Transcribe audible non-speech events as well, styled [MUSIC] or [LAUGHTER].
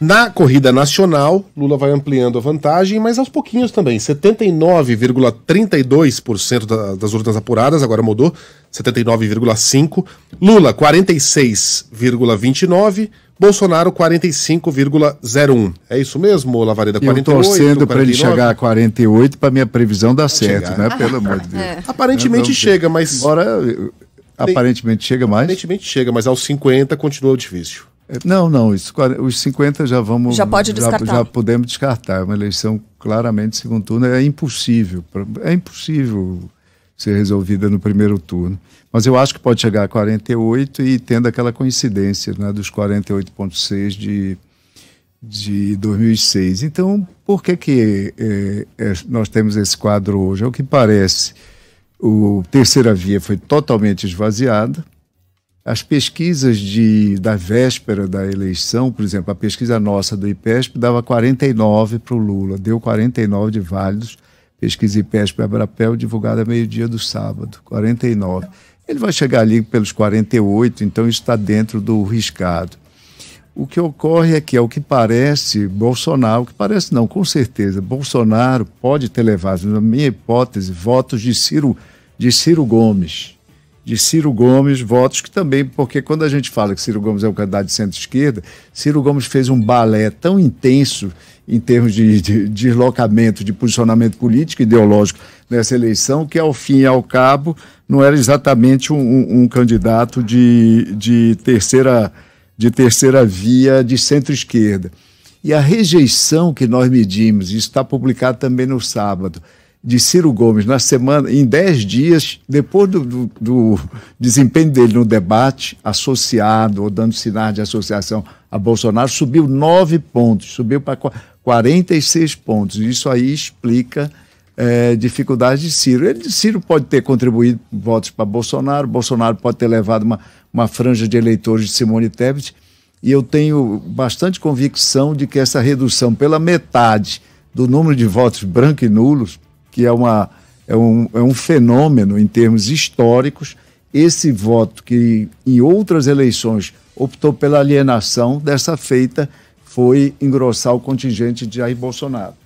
Na corrida nacional, Lula vai ampliando a vantagem, mas aos pouquinhos também. 79,32% das urnas apuradas, agora mudou, 79,5%. Lula, 46,29%. Bolsonaro, 45,01%. É isso mesmo, Lavareda? 48, Eu torcendo para ele chegar a 48% para minha previsão dar certo, né? Pelo amor de [LAUGHS] é. Deus. É. Aparentemente chega, mas... agora eh, Aparentemente chega mais. Aparentemente chega, mas aos 50 continua difícil. Não, não, isso, os 50 já vamos. Já pode descartar. Já, já podemos descartar. É uma eleição claramente segundo turno. É impossível. É impossível ser resolvida no primeiro turno. Mas eu acho que pode chegar a 48 e tendo aquela coincidência né, dos 48,6 de, de 2006. Então, por que, que é, é, nós temos esse quadro hoje? Ao é que parece, o Terceira Via foi totalmente esvaziada as pesquisas de, da véspera da eleição, por exemplo, a pesquisa nossa do IPESP dava 49 para o Lula, deu 49 de válidos. Pesquisa IPESP Abrapel, divulgada meio-dia do sábado, 49. Ele vai chegar ali pelos 48, então isso está dentro do riscado. O que ocorre é que, ao que parece, Bolsonaro, o que parece não, com certeza, Bolsonaro pode ter levado, na minha hipótese, votos de Ciro, de Ciro Gomes de Ciro Gomes votos, que também, porque quando a gente fala que Ciro Gomes é um candidato de centro-esquerda, Ciro Gomes fez um balé tão intenso em termos de, de, de deslocamento, de posicionamento político e ideológico nessa eleição, que ao fim e ao cabo não era exatamente um, um, um candidato de, de, terceira, de terceira via de centro-esquerda. E a rejeição que nós medimos, isso está publicado também no sábado, de Ciro Gomes na semana, em 10 dias, depois do, do, do, desempenho dele no debate, associado ou dando sinais de associação a Bolsonaro, subiu 9 pontos, subiu para 46 pontos. Isso aí explica é, eh, dificuldades de Ciro. Ele, Ciro pode ter contribuído votos para Bolsonaro, Bolsonaro pode ter levado uma, uma franja de eleitores de Simone Tebet, e eu tenho bastante convicção de que essa redução pela metade do número de votos branco e nulos que é, uma, é, um, é um fenômeno em termos históricos, esse voto que em outras eleições optou pela alienação, dessa feita foi engrossar o contingente de Jair Bolsonaro.